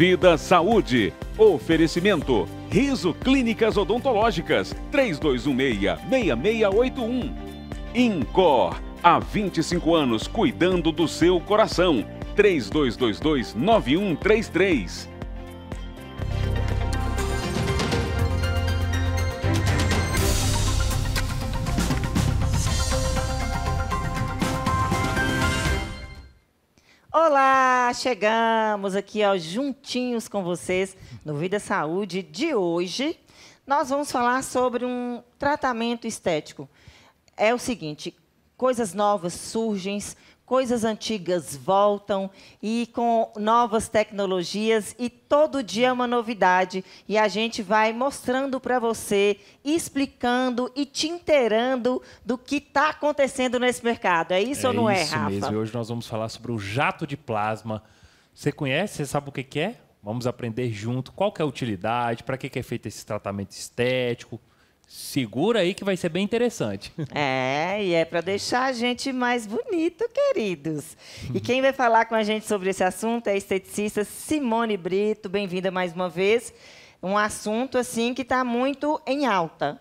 Vida Saúde. Oferecimento. Riso Clínicas Odontológicas. 3216-6681. Incor. Há 25 anos cuidando do seu coração. 3222-9133. Olá! chegamos aqui ó, juntinhos com vocês no Vida Saúde de hoje. Nós vamos falar sobre um tratamento estético. É o seguinte, coisas novas surgem, coisas antigas voltam e com novas tecnologias e todo dia é uma novidade e a gente vai mostrando para você, explicando e te inteirando do que está acontecendo nesse mercado. É isso é ou não é, Rafa? É isso mesmo. E hoje nós vamos falar sobre o jato de plasma. Você conhece? Você sabe o que, é? Vamos aprender junto qual é a utilidade, para que é feito esse tratamento estético, Segura aí que vai ser bem interessante. É, e é para deixar a gente mais bonito, queridos. E quem vai falar com a gente sobre esse assunto é a esteticista Simone Brito. Bem-vinda mais uma vez. Um assunto assim que está muito em alta.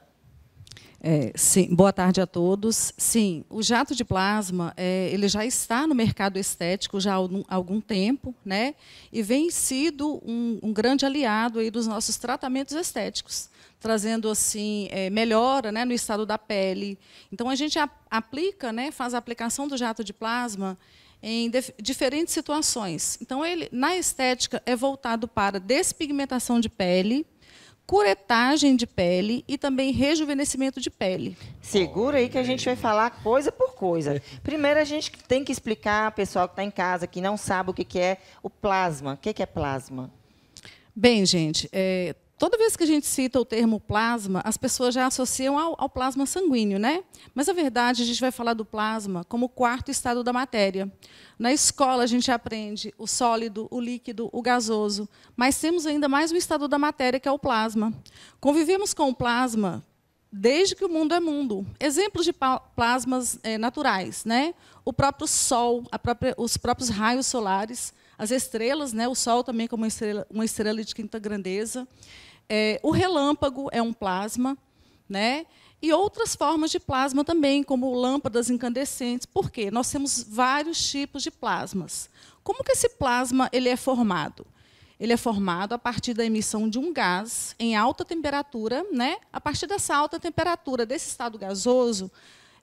É, sim, boa tarde a todos. Sim, o jato de plasma é, ele já está no mercado estético já há algum, algum tempo, né? E vem sido um, um, grande aliado aí dos nossos tratamentos estéticos, trazendo assim é, melhora, né, no estado da pele. Então a gente a, aplica, né, faz a aplicação do jato de plasma em de, diferentes situações. Então ele na estética é voltado para despigmentação de pele curetagem de pele e também rejuvenescimento de pele. Segura aí que a gente vai falar coisa por coisa. Primeiro, a gente tem que explicar, ao pessoal que está em casa, que não sabe o que é o plasma. O que é plasma? Bem, gente, é, Toda vez que a gente cita o termo plasma, as pessoas já associam ao, ao, plasma sanguíneo, né? Mas a verdade, a gente vai falar do plasma como o quarto estado da matéria. Na escola a gente aprende o sólido, o líquido, o gasoso, mas temos ainda mais um estado da matéria que é o plasma. Convivemos com o plasma desde que o mundo é mundo. Exemplos de plasmas é, naturais, né? O próprio Sol, própria, os próprios raios solares, as estrelas, né? O Sol também como uma estrela, uma estrela de quinta grandeza. É, o relâmpago é um plasma, né? E outras formas de plasma também, como lâmpadas incandescentes. Por quê? Nós temos vários tipos de plasmas. Como que esse plasma ele é formado? Ele é formado a partir da emissão de um gás em alta temperatura, né? A partir dessa alta temperatura desse estado gasoso,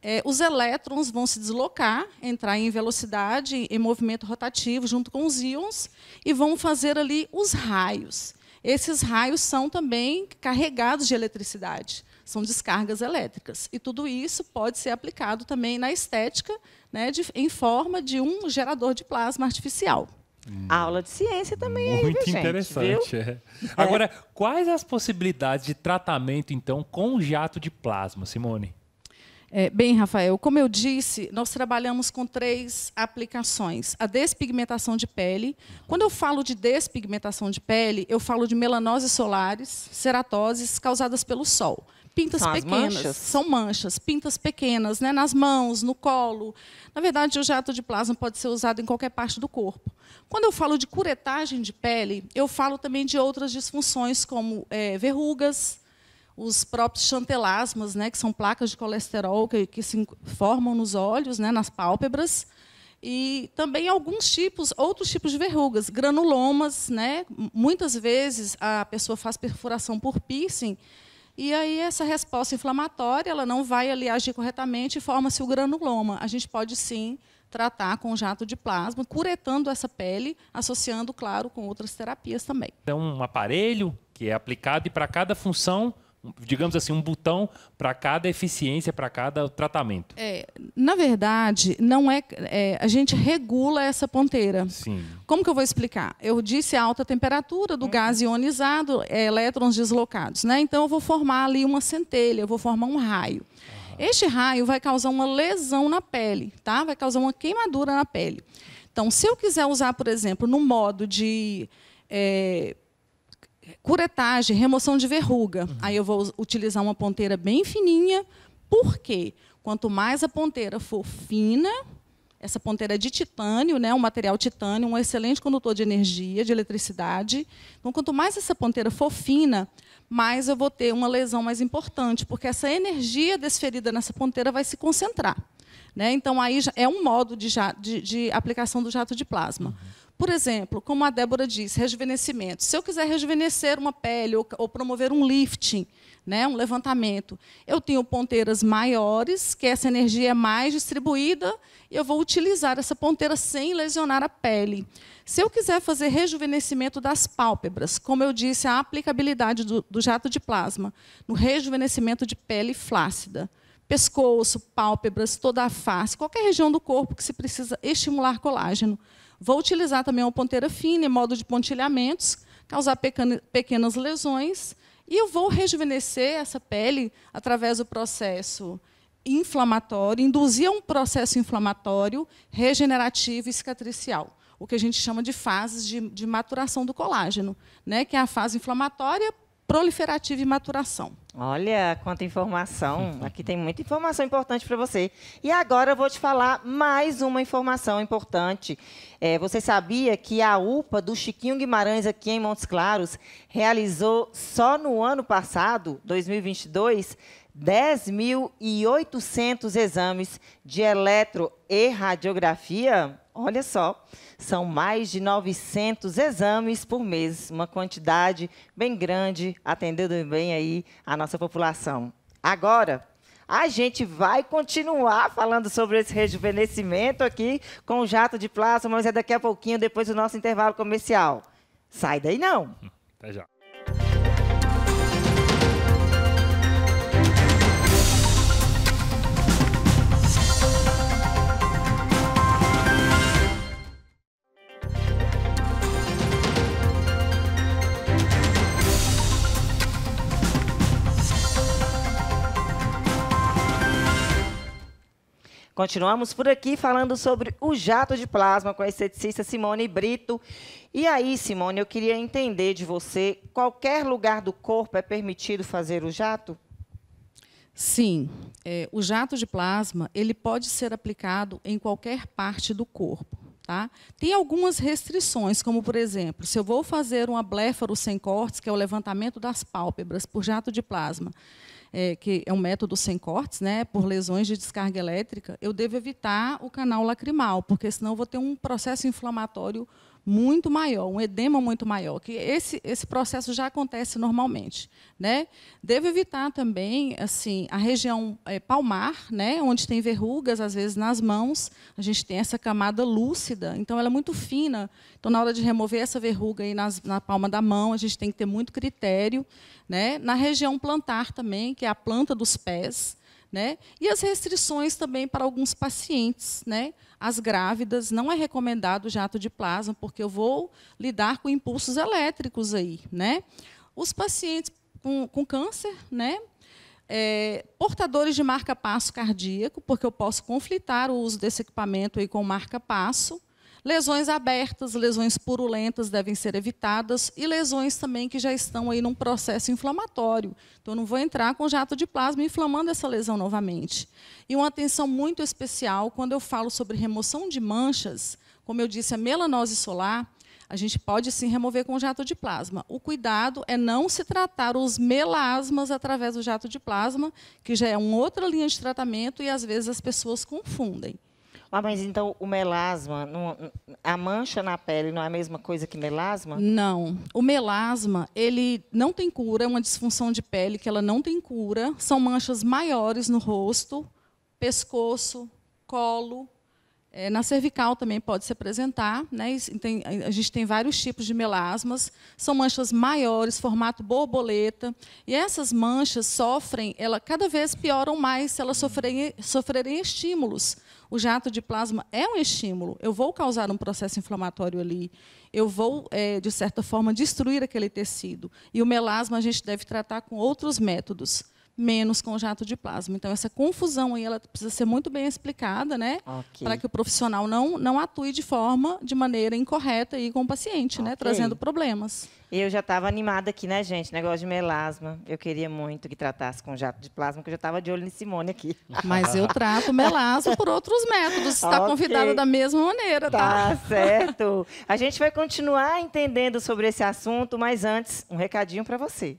é, os elétrons vão se deslocar, entrar em velocidade, em movimento rotativo, junto com os íons, e vão fazer ali os raios. Esses raios são também carregados de eletricidade, são descargas elétricas. E tudo isso pode ser aplicado também na estética, né, de, em forma de um gerador de plasma artificial. Hum. Aula de ciência também Muito aí, viu, gente, interessante. É. é. Agora, quais as possibilidades de tratamento, então, com jato de plasma, Simone? É, bem, Rafael, como eu disse, nós trabalhamos com três aplicações. A despigmentação de pele. Quando eu falo de despigmentação de pele, eu falo de melanoses solares, ceratoses causadas pelo sol. Pintas são pequenas, manchas. são manchas, pintas pequenas, né, nas mãos, no colo. Na verdade, o jato de plasma pode ser usado em qualquer parte do corpo. Quando eu falo de curetagem de pele, eu falo também de outras disfunções, como é, verrugas, os próprios chantelasmas, né, que são placas de colesterol que, que se formam nos olhos, né, nas pálpebras, e também alguns tipos, outros tipos de verrugas, granulomas, né? Muitas vezes a pessoa faz perfuração por piercing e aí essa resposta inflamatória, ela não vai ali agir corretamente e forma-se o granuloma. A gente pode sim tratar com jato de plasma, curetando essa pele, associando, claro, com outras terapias também. É um aparelho que é aplicado e para cada função digamos assim, um botão para cada eficiência, para cada tratamento. É, na verdade, não é, é, a gente regula essa ponteira. Sim. Como que eu vou explicar? Eu disse a alta temperatura do gás ionizado, é, elétrons deslocados, né? Então eu vou formar ali uma centelha, eu vou formar um raio. Este raio vai causar uma lesão na pele, tá? Vai causar uma queimadura na pele. Então, se eu quiser usar, por exemplo, no modo de é, curetagem, remoção de verruga. Uhum. Aí eu vou utilizar uma ponteira bem fininha. Por quê? Quanto mais a ponteira for fina, essa ponteira é de titânio, né, um material titânio, um excelente condutor de energia, de eletricidade. Então, quanto mais essa ponteira for fina, mais eu vou ter uma lesão mais importante, porque essa energia desferida nessa ponteira vai se concentrar. Né? Então, aí é um modo de, de, de aplicação do jato de plasma. Uhum. Por exemplo, como a Débora disse, rejuvenescimento. Se eu quiser rejuvenescer uma pele ou, ou promover um lifting, né, um levantamento, eu tenho ponteiras maiores, que essa energia é mais distribuída, e eu vou utilizar essa ponteira sem lesionar a pele. Se eu quiser fazer rejuvenescimento das pálpebras, como eu disse, a aplicabilidade do, do jato de plasma no rejuvenescimento de pele flácida pescoço, pálpebras, toda a face, qualquer região do corpo que se precisa estimular colágeno. Vou utilizar também uma ponteira fina modo de pontilhamentos, causar pequenas lesões, e eu vou rejuvenescer essa pele através do processo inflamatório, induzir um processo inflamatório, regenerativo e cicatricial, o que a gente chama de fases de, de maturação do colágeno, né, que é a fase inflamatória, proliferativa e maturação. Olha quanta informação. Aqui tem muita informação importante para você. E agora eu vou te falar mais uma informação importante. É, você sabia que a UPA do Chiquinho Guimarães, aqui em Montes Claros, realizou só no ano passado, 2022, 10.800 exames de eletro e radiografia? Olha só, são mais de 900 exames por mês, uma quantidade bem grande, atendendo bem aí a nossa população. Agora, a gente vai continuar falando sobre esse rejuvenescimento aqui com o jato de plasma, mas é daqui a pouquinho, depois do nosso intervalo comercial. Sai daí não! Até já. Continuamos por aqui falando sobre o jato de plasma com a esteticista Simone Brito. E aí, Simone, eu queria entender de você: qualquer lugar do corpo é permitido fazer o jato? Sim, é, o jato de plasma ele pode ser aplicado em qualquer parte do corpo. Tá? Tem algumas restrições, como por exemplo, se eu vou fazer uma bléfaro sem cortes, que é o levantamento das pálpebras por jato de plasma, é, que é um método sem cortes, né, por lesões de descarga elétrica, eu devo evitar o canal lacrimal, porque senão eu vou ter um processo inflamatório muito maior, um edema muito maior, que esse, esse processo já acontece normalmente. Né? Devo evitar também assim a região é, palmar, né? onde tem verrugas, às vezes nas mãos, a gente tem essa camada lúcida, então ela é muito fina. Então, na hora de remover essa verruga aí nas, na palma da mão, a gente tem que ter muito critério. Né? Na região plantar também, que é a planta dos pés, né? E as restrições também para alguns pacientes, né? As grávidas não é recomendado o jato de plasma porque eu vou lidar com impulsos elétricos aí, né? Os pacientes com, com câncer, né? É, portadores de marca-passo cardíaco, porque eu posso conflitar o uso desse equipamento aí com marca-passo, Lesões abertas, lesões purulentas devem ser evitadas e lesões também que já estão aí num processo inflamatório. Então, eu não vou entrar com jato de plasma inflamando essa lesão novamente. E uma atenção muito especial quando eu falo sobre remoção de manchas, como eu disse, a melanose solar, a gente pode sim remover com jato de plasma. O cuidado é não se tratar os melasmas através do jato de plasma, que já é uma outra linha de tratamento e às vezes as pessoas confundem. Ah, mas então o melasma, não, a mancha na pele não é a mesma coisa que melasma? Não. O melasma, ele não tem cura, é uma disfunção de pele que ela não tem cura. São manchas maiores no rosto, pescoço, colo, é, na cervical também pode se apresentar. Né? Tem, a gente tem vários tipos de melasmas. São manchas maiores, formato borboleta. E essas manchas sofrem, ela cada vez pioram mais se elas sofrerem, sofrerem estímulos. O jato de plasma é um estímulo. Eu vou causar um processo inflamatório ali. Eu vou, é, de certa forma, destruir aquele tecido. E o melasma a gente deve tratar com outros métodos menos com jato de plasma. Então essa confusão aí ela precisa ser muito bem explicada, né, okay. para que o profissional não não atue de forma de maneira incorreta aí com o paciente, né? okay. né, trazendo problemas. Eu já estava animada aqui, né, gente, negócio de melasma. Eu queria muito que tratasse com jato de plasma, porque eu já estava de olho em Simone aqui. Mas eu trato melasma por outros métodos. Está okay. convidada da mesma maneira, tá? Tá certo. A gente vai continuar entendendo sobre esse assunto, mas antes um recadinho para você.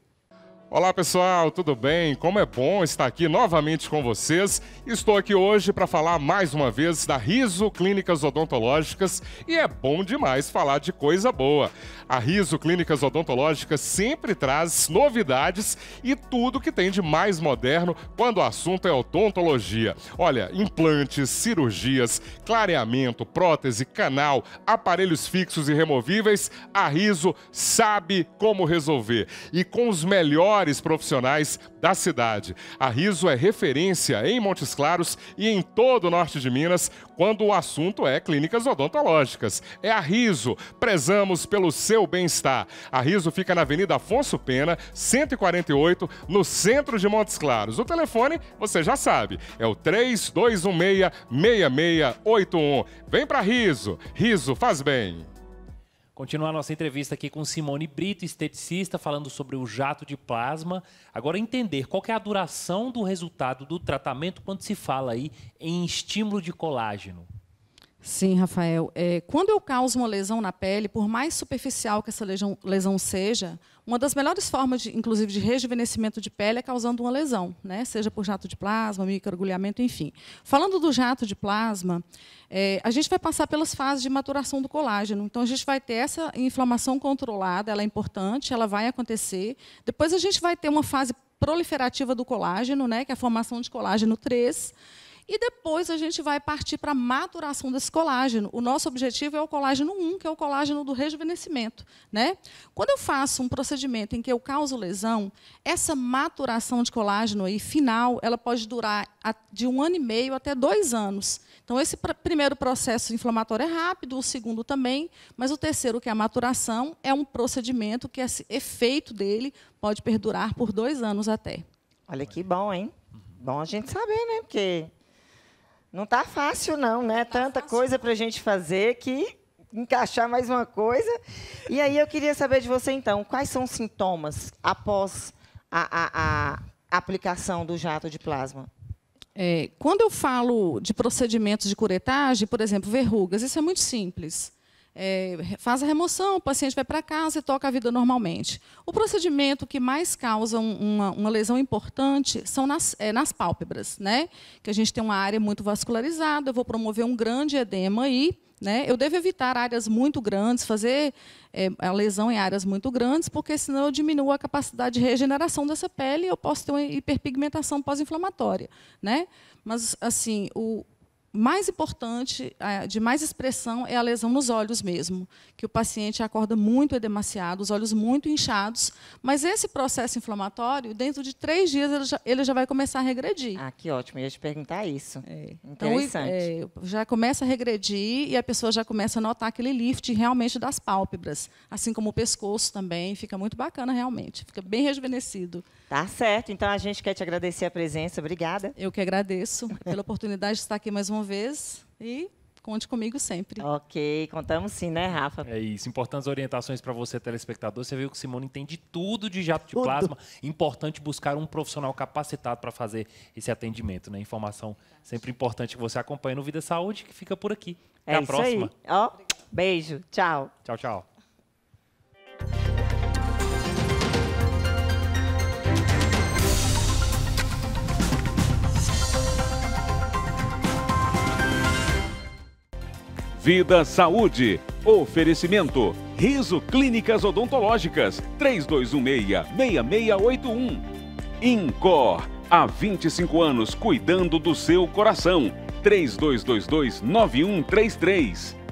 Olá pessoal, tudo bem? Como é bom estar aqui novamente com vocês. Estou aqui hoje para falar mais uma vez da Riso Clínicas Odontológicas e é bom demais falar de coisa boa. A Riso Clínicas Odontológicas sempre traz novidades e tudo que tem de mais moderno quando o assunto é odontologia. Olha, implantes, cirurgias, clareamento, prótese, canal, aparelhos fixos e removíveis, a Riso sabe como resolver e com os melhores melhores profissionais da cidade. A Riso é referência em Montes Claros e em todo o norte de Minas quando o assunto é clínicas odontológicas. É a Riso. Prezamos pelo seu bem-estar. A Riso fica na Avenida Afonso Pena, 148, no centro de Montes Claros. O telefone, você já sabe, é o 3216 6681. Vem para Riso. Riso faz bem. Continuar nossa entrevista aqui com Simone Brito, esteticista, falando sobre o jato de plasma. Agora, entender qual é a duração do resultado do tratamento quando se fala aí em estímulo de colágeno. Sim, Rafael. É, quando eu causo uma lesão na pele, por mais superficial que essa lesão, lesão seja, uma das melhores formas, de, inclusive, de rejuvenescimento de pele é causando uma lesão, né? seja por jato de plasma, microagulhamento, enfim. Falando do jato de plasma, é, a gente vai passar pelas fases de maturação do colágeno. Então, a gente vai ter essa inflamação controlada, ela é importante, ela vai acontecer. Depois, a gente vai ter uma fase proliferativa do colágeno, né? que é a formação de colágeno 3 e depois a gente vai partir para a maturação desse colágeno. O nosso objetivo é o colágeno 1, que é o colágeno do rejuvenescimento. Né? Quando eu faço um procedimento em que eu causo lesão, essa maturação de colágeno aí, final, ela pode durar de um ano e meio até dois anos. Então, esse primeiro processo inflamatório é rápido, o segundo também, mas o terceiro, que é a maturação, é um procedimento que esse efeito dele pode perdurar por dois anos até. Olha que bom, hein? Bom a gente saber, né? Porque não está fácil, não, né? Não tá Tanta fácil. coisa para a gente fazer que encaixar mais uma coisa. E aí eu queria saber de você, então, quais são os sintomas após a, a, a aplicação do jato de plasma? É, quando eu falo de procedimentos de curetagem, por exemplo, verrugas, isso é muito simples é, faz a remoção, o paciente vai para casa e toca a vida normalmente. O procedimento que mais causa uma, uma lesão importante são nas, é, nas, pálpebras, né? Que a gente tem uma área muito vascularizada, eu vou promover um grande edema aí. Né? Eu devo evitar áreas muito grandes, fazer é, a lesão em áreas muito grandes, porque senão eu diminuo a capacidade de regeneração dessa pele e eu posso ter uma hiperpigmentação pós-inflamatória. Né? Mas, assim, o, mais importante, é, de mais expressão, é a lesão nos olhos mesmo, que o paciente acorda muito edemaciado, os olhos muito inchados, mas esse processo inflamatório, dentro de três dias, ele já, ele já vai começar a regredir. Ah, que ótimo, eu ia te perguntar isso. É. Então, Interessante. Então, é, já começa a regredir e a pessoa já começa a notar aquele lift realmente das pálpebras, assim como o pescoço também, fica muito bacana realmente, fica bem rejuvenescido. Tá certo. Então a gente quer te agradecer a presença. Obrigada. Eu que agradeço pela oportunidade de estar aqui mais uma vez e conte comigo sempre. Ok, contamos sim, né, Rafa? É isso. Importantes orientações para você, telespectador. Você viu que o Simone entende tudo de jato de tudo. plasma. Importante buscar um profissional capacitado para fazer esse atendimento, né? Informação sempre importante que você acompanha no Vida Saúde, que fica por aqui. Até é a próxima. Aí. Ó, beijo. Tchau. Tchau, tchau. Vida Saúde. Oferecimento. Riso Clínicas Odontológicas. 3216-6681. Incor. Há 25 anos cuidando do seu coração. 3222-9133.